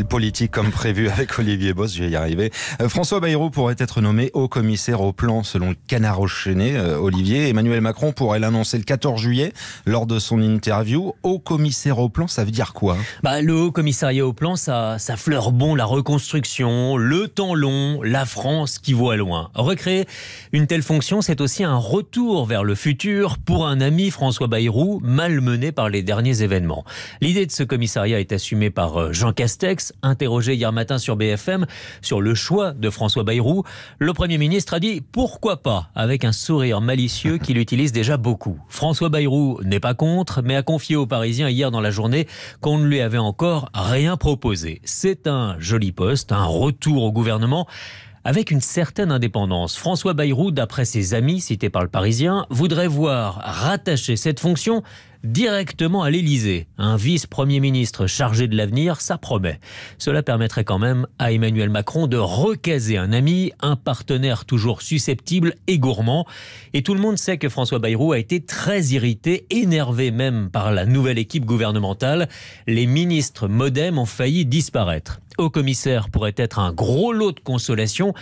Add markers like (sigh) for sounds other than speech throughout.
au politique comme prévu avec Olivier Boss, je vais y arriver. Euh, François Bayrou pourrait être nommé haut commissaire au plan selon le canard enchaîné. Euh, Olivier, Emmanuel Macron pourrait l'annoncer le 14 juillet lors de son interview. Haut commissaire au plan, ça veut dire quoi bah, Le haut commissariat au plan, ça, ça fleure bon la reconstruction, le temps long, la France qui voit loin. Recréer une telle fonction, c'est aussi un retour vers le futur pour un ami François Bayrou malmené par les derniers événements. L'idée de ce commissariat est assumée par euh, Jean Castex, interrogé hier matin sur BFM sur le choix de François Bayrou, le Premier ministre a dit pourquoi pas, avec un sourire malicieux qu'il (laughs) utilise déjà beaucoup. François Bayrou n'est pas contre, mais a confié aux Parisiens hier dans la journée qu'on ne lui avait encore rien proposé. C'est un joli poste, un retour au gouvernement avec une certaine indépendance. François Bayrou, d'après ses amis cités par le Parisien, voudrait voir rattacher cette fonction directement à l'Élysée. Un vice-premier ministre chargé de l'avenir, ça promet. Cela permettrait quand même à Emmanuel Macron de recaser un ami, un partenaire toujours susceptible et gourmand. Et tout le monde sait que François Bayrou a été très irrité, énervé même par la nouvelle équipe gouvernementale. Les ministres modem ont failli disparaître Au commissaire pourrait être un gros lot de consolation.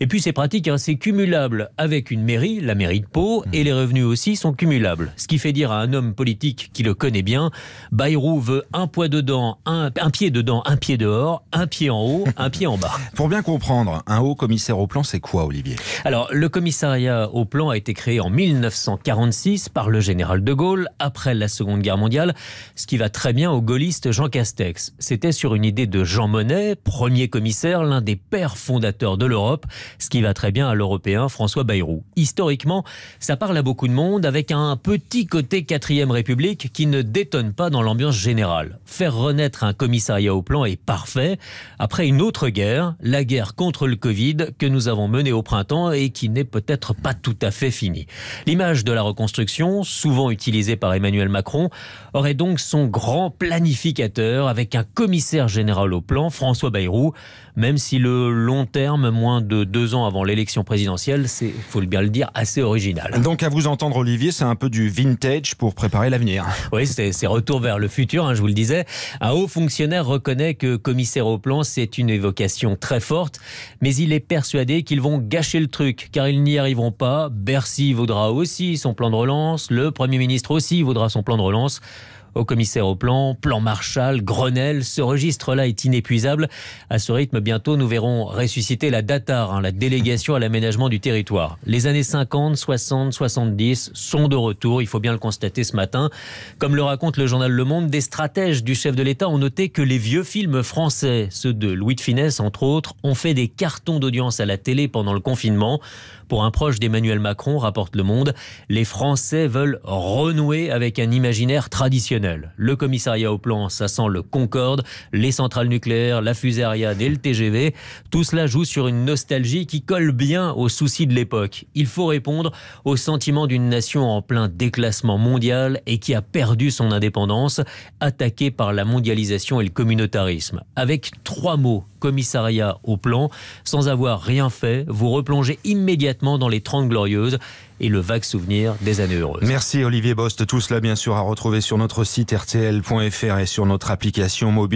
Et puis ces pratiques hein, c'est cumulable avec une mairie, la mairie de Pau, mmh. et les revenus aussi sont cumulables. Ce qui fait dire à un homme politique qui le connaît bien. Bayrou veut un poids dedans, un, un pied dedans, un pied dehors, un pied en haut, un pied en bas. Pour bien comprendre, un haut commissaire au plan, c'est quoi, Olivier Alors, le commissariat au plan a été créé en 1946 par le général de Gaulle après la Seconde Guerre mondiale, ce qui va très bien au gaulliste Jean Castex. C'était sur une idée de Jean Monnet, premier commissaire, l'un des pères fondateurs de l'Europe, ce qui va très bien à l'Européen François Bayrou. Historiquement, ça parle à beaucoup de monde avec un petit côté 4ème République qui ne détonne pas dans l'ambiance générale. Faire renaître un commissariat au plan est parfait après une autre guerre, la guerre contre le Covid que nous avons menée au printemps et qui n'est peut-être pas tout à fait finie. L'image de la reconstruction, souvent utilisée par Emmanuel Macron, aurait donc son grand planificateur avec un commissaire général au plan, François Bayrou, même si le long terme, moins de deux ans avant l'élection présidentielle, c'est, faut bien le dire, assez original. Donc à vous entendre Olivier, c'est un peu du vintage pour préparer l'avenir. Oui, c'est retour vers le futur, hein, je vous le disais. Un haut fonctionnaire reconnaît que commissaire au plan, c'est une évocation très forte, mais il est persuadé qu'ils vont gâcher le truc, car ils n'y arriveront pas. Bercy vaudra aussi son plan de relance, le Premier ministre aussi vaudra son plan de relance au commissaire au plan, plan Marshall, Grenelle. Ce registre-là est inépuisable. À ce rythme, bientôt, nous verrons ressusciter la DATAR, hein, la délégation à l'aménagement du territoire. Les années 50, 60, 70 sont de retour, il faut bien le constater ce matin. Comme le raconte le journal Le Monde, des stratèges du chef de l'État ont noté que les vieux films français, ceux de Louis de Finesse entre autres, ont fait des cartons d'audience à la télé pendant le confinement. Pour un proche d'Emmanuel Macron, rapporte Le Monde, les Français veulent renouer avec un imaginaire traditionnel. Le commissariat au plan, ça sent le Concorde, les centrales nucléaires, la fusée Ariane et le TGV. Tout cela joue sur une nostalgie qui colle bien aux soucis de l'époque. Il faut répondre au sentiment d'une nation en plein déclassement mondial et qui a perdu son indépendance, attaquée par la mondialisation et le communautarisme. Avec trois mots, commissariat au plan, sans avoir rien fait, vous replongez immédiatement dans les trente glorieuses et le vague souvenir des années heureuses. Merci Olivier Bost. Tout cela, bien sûr, à retrouver sur notre site rtl.fr et sur notre application mobile.